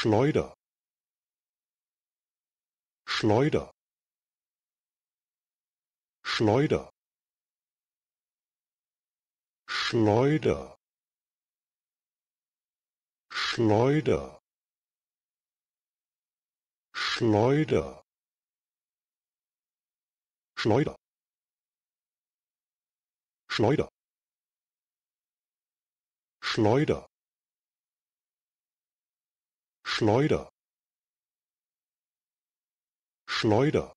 schleuder schleuder schleuder schleuder schleuder schleuder schleuder schleuder schleuder schleuder Schleuder.